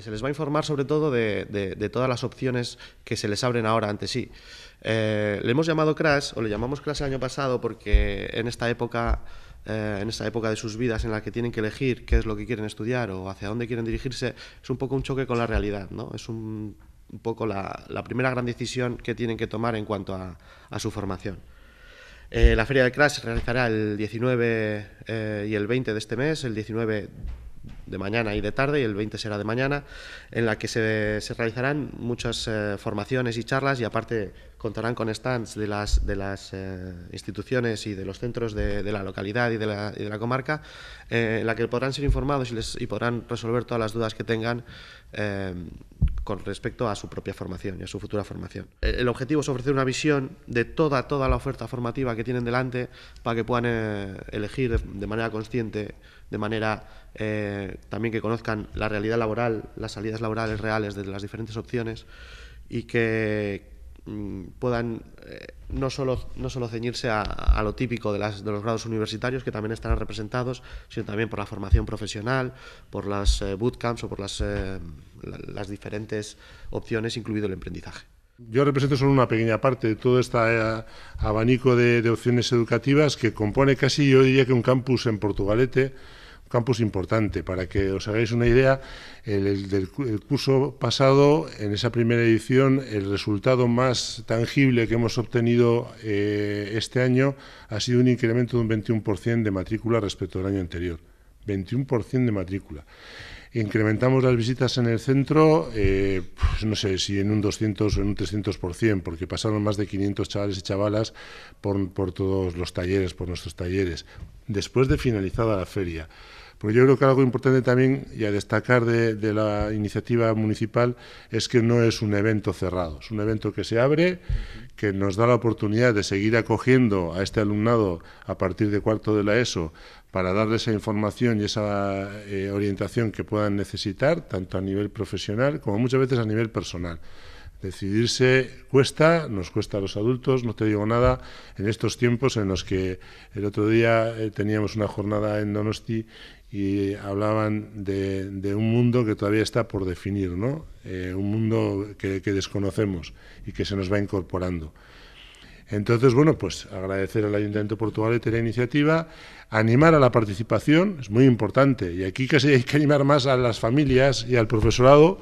Se les va a informar sobre todo de, todas las opciones que se les abren ahora ante sí. Eh, le hemos llamado Crash, o le llamamos Crash el año pasado, porque en esta época eh, en esta época de sus vidas en la que tienen que elegir qué es lo que quieren estudiar o hacia dónde quieren dirigirse, es un poco un choque con la realidad, ¿no? Es un, poco la, la, primera gran decisión que tienen que tomar en cuanto a, su formación. Eh, la feria de Crash se realizará el 19 y el 20 de este mes, el 19 de mañana y de tarde, y el 20 será de mañana, en la que se, se realizarán muchas eh, formaciones y charlas y aparte contarán con stands de las, de las eh, instituciones y de los centros de, la localidad y de la, de la comarca, eh, en la que podrán ser informados y, les, y podrán resolver todas las dudas que tengan con respecto a su propia formación y a su futura formación. Eh, el objetivo es ofrecer una visión de toda, toda la oferta formativa que tienen delante para que puedan eh, elegir de manera consciente, de manera eh, también que conozcan la realidad laboral, las salidas laborales reales de las diferentes opciones y que, Mm, puedan eh, no, solo, no solo ceñirse a, lo típico de, los grados universitarios, que también están representados, sino también por la formación profesional, por las eh, bootcamps o por eh, las, diferentes opciones, incluido el emprendizaje. Yo represento solo una pequeña parte de todo este abanico de, de opciones educativas que compone casi, yo diría que un campus en Portugalete, campus importante. Para que os hagáis una idea, el, del curso pasado, en esa primera edición, el resultado más tangible que hemos obtenido eh, este año ha sido un incremento de un 21% de matrícula respecto al año anterior. 21% de matrícula. Incrementamos las visitas en el centro, eh, pues, no sé si en un 200 o en un 300%, porque pasaron más de 500 chavales y chavalas por, por todos los talleres, por nuestros talleres después de finalizada la feria. Porque yo creo que algo importante también y a destacar de, la iniciativa municipal es que no es un evento cerrado, es un evento que se abre, que nos da la oportunidad de seguir acogiendo a este alumnado a partir de cuarto de la ESO para darle esa información y esa eh, orientación que puedan necesitar, tanto a nivel profesional como muchas veces a nivel personal. Decidirse cuesta, nos cuesta a los adultos, no te digo nada, en estos tiempos en los que el otro día eh, teníamos una jornada en Donosti y hablaban de, un mundo que todavía está por definir, ¿no? Eh, un mundo que, desconocemos y que se nos va incorporando. Entonces, bueno, pues agradecer al Ayuntamiento de Portugal la iniciativa, animar a la participación, es muy importante, y aquí casi hay que animar más a las familias y al profesorado,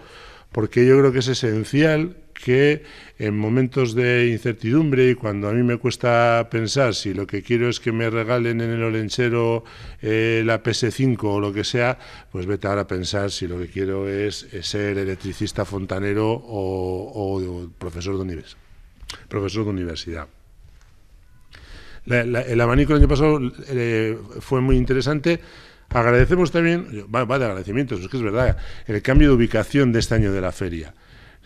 porque yo creo que es esencial que en momentos de incertidumbre y cuando a mí me cuesta pensar si lo que quiero es que me regalen en el olenchero eh, la PS5 o lo que sea, pues vete ahora a pensar si lo que quiero es, eh, ser electricista fontanero o, profesor, de profesor de universidad. el abanico del año pasado eh, fue muy interesante. Agradecemos también, va, va de agradecimientos, es que es verdad, el cambio de ubicación de este año de la feria.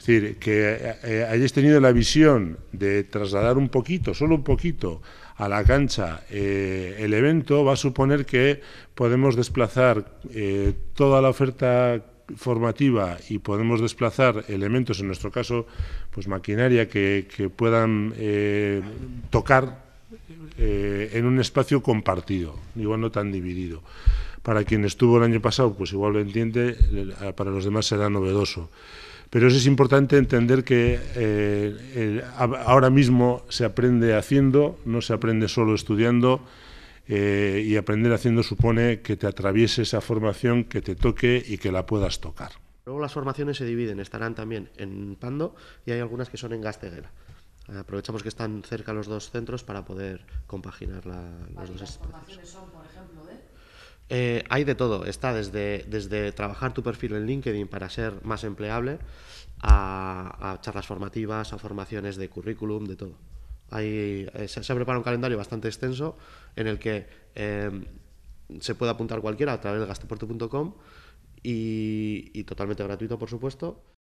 Es decir, que eh, eh, hayáis tenido la visión de trasladar un poquito, solo un poquito, a la cancha eh, el evento va a suponer que podemos desplazar toda la oferta formativa y podemos desplazar elementos, en nuestro caso, pues maquinaria que, puedan tocar en un espacio compartido, igual no tan dividido. Para quien estuvo el año pasado, pues igual lo entiende, para los demás será novedoso. Pero eso es importante entender que eh, ahora mismo se aprende haciendo, no se aprende solo estudiando, eh, y aprender haciendo supone que te atraviese esa formación, que te toque y que la puedas tocar. Luego las formaciones se dividen, estarán también en Pando y hay algunas que son en Gasteguera. Aprovechamos que están cerca los dos centros para poder compaginar las dos espacios. son, por ejemplo, de... Eh, hay de todo, está desde, trabajar tu perfil en LinkedIn para ser más empleable a, charlas formativas, a formaciones de currículum, de todo. Eh, se, prepara un calendario bastante extenso en el que em, se puede apuntar cualquiera a través de gastoporto.com y totalmente gratuito, por supuesto.